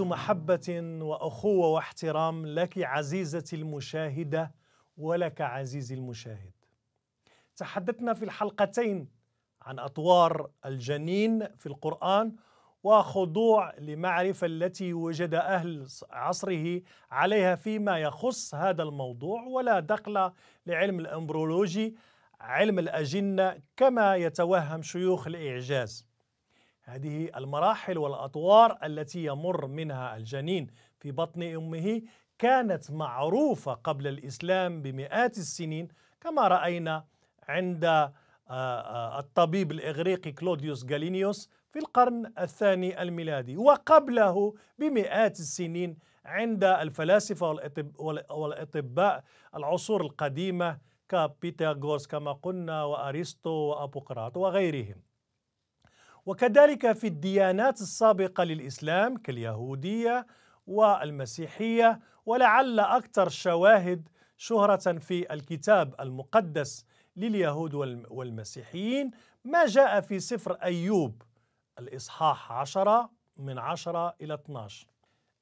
محبة وأخوة واحترام لك عزيزتي المشاهدة ولك عزيزي المشاهد. تحدثنا في الحلقتين عن أطوار الجنين في القرآن وخضوع لمعرفة التي وجد أهل عصره عليها فيما يخص هذا الموضوع ولا دخل لعلم الأمبرولوجي علم الأجنة كما يتوهم شيوخ الإعجاز. هذه المراحل والأطوار التي يمر منها الجنين في بطن أمه كانت معروفة قبل الإسلام بمئات السنين كما رأينا عند آه، آه، الطبيب الإغريقي كلوديوس جالينيوس في القرن الثاني الميلادي وقبله بمئات السنين عند الفلاسفة والأطباء العصور القديمة كبيتاغورس كما قلنا وأرسطو وأبوقراط وغيرهم وكذلك في الديانات السابقة للإسلام كاليهودية والمسيحية ولعل أكثر شواهد شهرة في الكتاب المقدس لليهود والمسيحيين ما جاء في سفر أيوب الإصحاح عشرة من عشرة إلى 12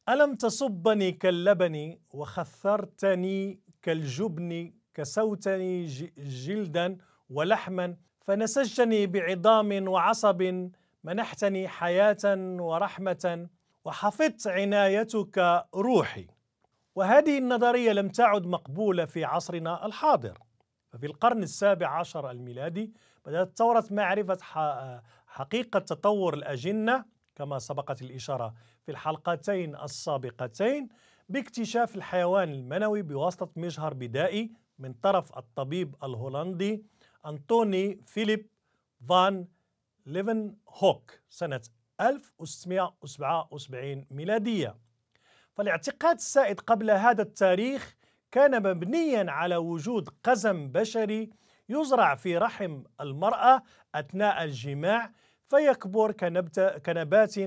ألم تصبني كاللبن وخثرتني كالجبن كسوتني جلدا ولحما فنسجتني بعظام وعصب منحتني حياه ورحمه وحفظت عنايتك روحي وهذه النظريه لم تعد مقبوله في عصرنا الحاضر ففي القرن السابع عشر الميلادي بدأت ثورة معرفة حقيقة تطور الأجنة كما سبقت الإشارة في الحلقتين السابقتين باكتشاف الحيوان المنوي بواسطة مجهر بدائي من طرف الطبيب الهولندي أنطوني فيليب فان ليفن هوك سنة 1677 ميلادية فالاعتقاد السائد قبل هذا التاريخ كان مبنيا على وجود قزم بشري يزرع في رحم المرأة أثناء الجماع فيكبر كنبات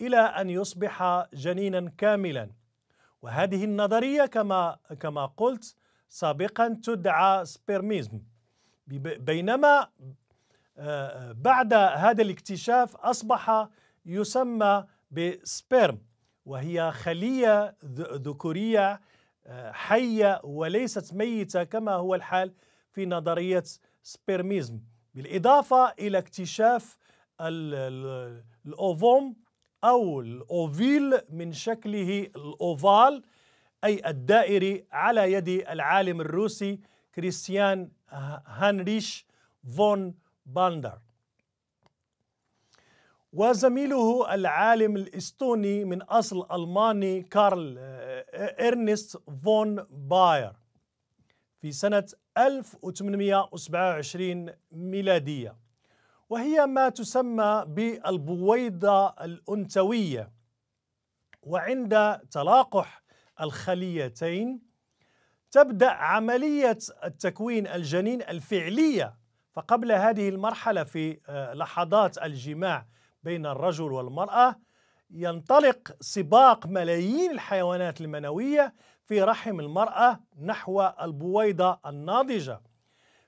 إلى أن يصبح جنينا كاملا وهذه النظرية كما كما قلت سابقا تدعى سبيرميزم بينما آه، بعد هذا الاكتشاف أصبح يسمى بسبيرم وهي خلية ذكورية آه، حية وليست ميتة كما هو الحال في نظرية سبيرميزم بالإضافة إلى اكتشاف الأوفوم أو الأوفيل من شكله الأوفال أي الدائري على يد العالم الروسي كريستيان هانريش فون باندر وزميله العالم الاستوني من اصل الماني كارل آه، ارنست فون باير في سنه 1827 ميلاديه وهي ما تسمى بالبويضه الانثويه وعند تلاقح الخليتين تبدأ عملية التكوين الجنين الفعلية فقبل هذه المرحلة في آه، لحظات الجماع بين الرجل والمرأة ينطلق سباق ملايين الحيوانات المنوية في رحم المرأة نحو البويضة الناضجة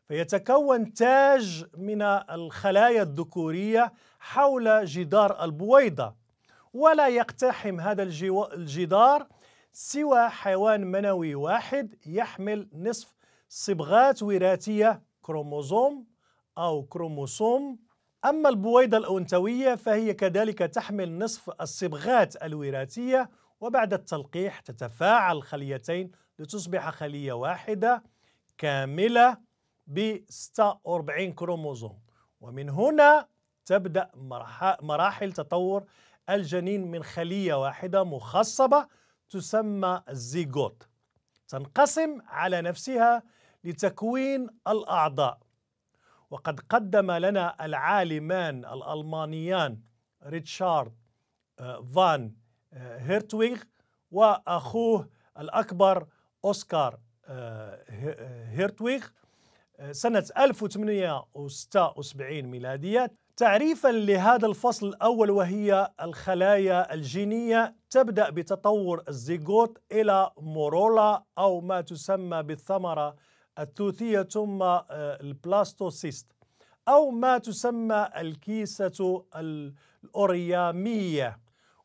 فيتكون تاج من الخلايا الذكورية حول جدار البويضة ولا يقتحم هذا الجدار سوى حيوان منوي واحد يحمل نصف صبغات وراثية كروموزوم أو كروموسوم أما البويضة الأنثوية فهي كذلك تحمل نصف الصبغات الوراثية وبعد التلقيح تتفاعل خليتين لتصبح خلية واحدة كاملة ب 46 كروموزوم ومن هنا تبدأ مراحل تطور الجنين من خلية واحدة مخصبة تسمى الزيغوت تنقسم على نفسها لتكوين الأعضاء وقد قدم لنا العالمان الألمانيان ريتشارد آه، فان آه، هيرتويغ وأخوه الأكبر أوسكار آه، هيرتويغ سنة 1876 ميلادية تعريفا لهذا الفصل الأول وهي الخلايا الجينية تبدأ بتطور الزيغوت إلى مورولا أو ما تسمى بالثمرة التوثية ثم آه، البلاستوسيست أو ما تسمى الكيسة الأوريامية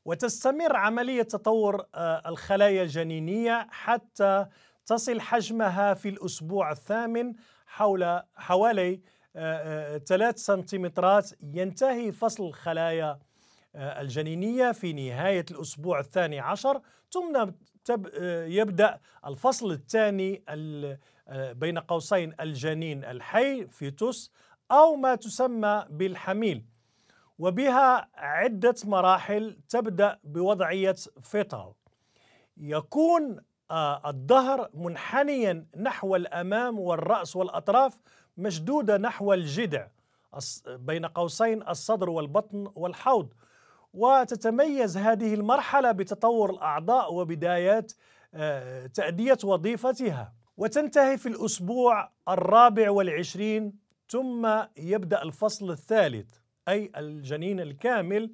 وتستمر عملية تطور آه، الخلايا الجنينية حتى تصل حجمها في الأسبوع الثامن حول حوالي 3 سنتيمترات ينتهي فصل الخلايا آه، الجنينية في نهاية الأسبوع الثاني عشر ثم آه، يبدأ الفصل الثاني آه، بين قوسين الجنين الحي فيتوس أو ما تسمى بالحميل وبها عدة مراحل تبدأ بوضعية فيتال يكون الظهر منحنيا نحو الأمام والرأس والأطراف مشدودة نحو الجذع بين قوسين الصدر والبطن والحوض وتتميز هذه المرحلة بتطور الأعضاء وبدايات آه، تأدية وظيفتها وتنتهي في الأسبوع الرابع والعشرين ثم يبدأ الفصل الثالث أي الجنين الكامل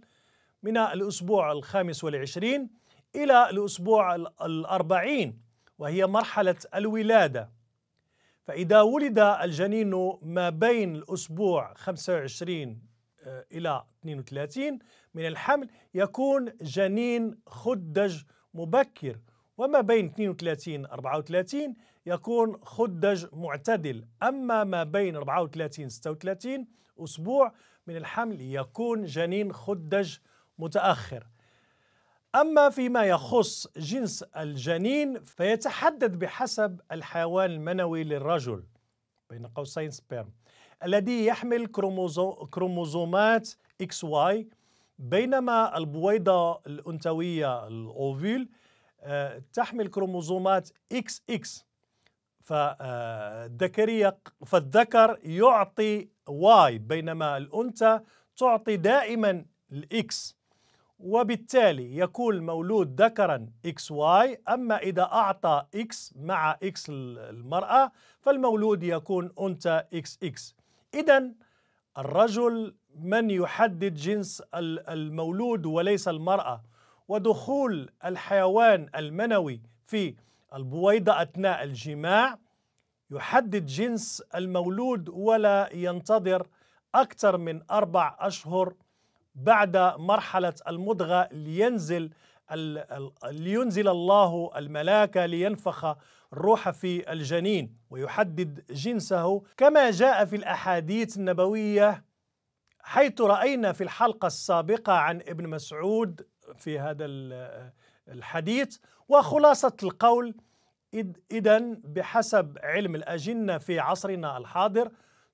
من الأسبوع الخامس والعشرين إلى الأسبوع الأربعين وهي مرحلة الولادة فإذا ولد الجنين ما بين الأسبوع 25 آه، إلى 32 من الحمل يكون جنين خدج مبكر وما بين 32 34 يكون خدج معتدل أما ما بين 34 36 أسبوع من الحمل يكون جنين خدج متأخر أما فيما يخص جنس الجنين فيتحدد بحسب الحيوان المنوي للرجل بين قوسين سبيرم الذي يحمل كروموزومات اكس واي بينما البويضة الأنثوية الأوفيل آه، تحمل كروموزومات اكس اكس فالذكرية فالذكر يعطي واي بينما الأنثى تعطي دائما الاكس وبالتالي يكون مولود ذكرا اكس واي اما اذا اعطى اكس مع اكس المراه فالمولود يكون انثى اكس اكس اذا الرجل من يحدد جنس المولود وليس المراه ودخول الحيوان المنوي في البويضه اثناء الجماع يحدد جنس المولود ولا ينتظر اكثر من اربع اشهر بعد مرحلة المضغة لينزل لينزل الله الملاك لينفخ الروح في الجنين ويحدد جنسه كما جاء في الأحاديث النبوية حيث رأينا في الحلقة السابقة عن ابن مسعود في هذا الحديث وخلاصة القول إذا بحسب علم الأجنة في عصرنا الحاضر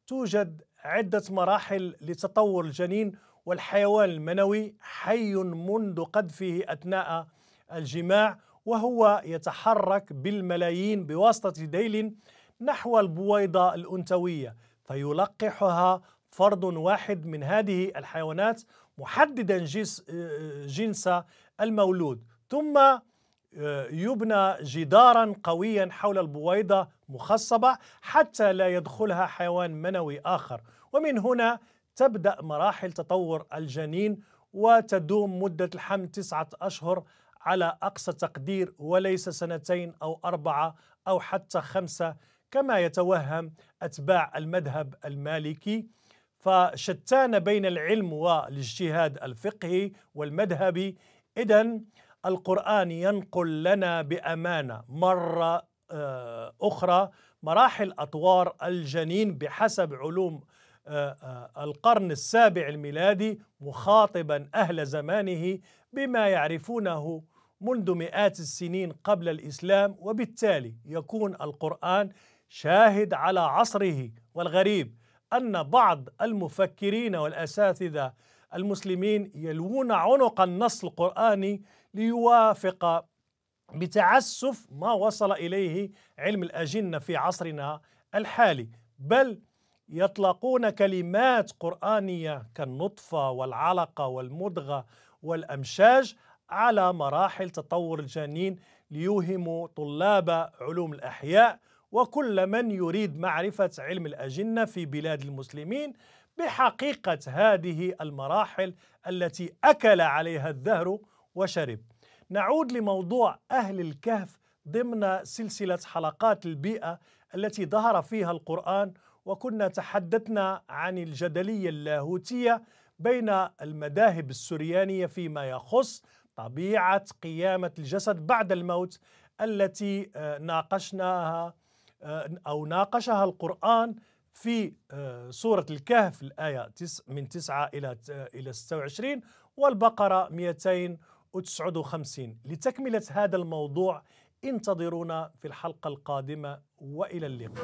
توجد عدة مراحل لتطور الجنين والحيوان المنوي حي منذ قذفه أثناء الجماع وهو يتحرك بالملايين بواسطة ذيل نحو البويضة الأنثوية فيلقحها فرد واحد من هذه الحيوانات محددا جنس, جنس المولود ثم آه، يبنى جدارا قويا حول البويضة مخصبة حتى لا يدخلها حيوان منوي آخر ومن هنا تبدأ مراحل تطور الجنين وتدوم مدة الحمل تسعة أشهر على أقصى تقدير وليس سنتين أو أربعة أو حتى خمسة كما يتوهم أتباع المذهب المالكي فشتان بين العلم والاجتهاد الفقهي والمذهبي إذا القرآن ينقل لنا بأمانة مرة آه، أخرى مراحل أطوار الجنين بحسب علوم آه، آه، القرن السابع الميلادي مخاطبا أهل زمانه بما يعرفونه منذ مئات السنين قبل الإسلام وبالتالي يكون القرآن شاهد على عصره والغريب أن بعض المفكرين والأساتذة المسلمين يلوون عنق النص القرآني ليوافق بتعسف ما وصل إليه علم الأجنة في عصرنا الحالي بل يطلقون كلمات قرآنية كالنطفة والعلقة والمضغة والأمشاج على مراحل تطور الجنين ليوهموا طلاب علوم الأحياء وكل من يريد معرفة علم الأجنة في بلاد المسلمين بحقيقة هذه المراحل التي أكل عليها الدهر وشرب نعود لموضوع أهل الكهف ضمن سلسلة حلقات البيئة التي ظهر فيها القرآن وكنا تحدثنا عن الجدلية اللاهوتية بين المذاهب السريانية فيما يخص طبيعة قيامة الجسد بعد الموت التي آه، ناقشناها آه، أو ناقشها القرآن في آه، سورة الكهف الآية من 9 إلى إلى 26 والبقرة 259 لتكملة هذا الموضوع انتظرونا في الحلقة القادمة والى اللقاء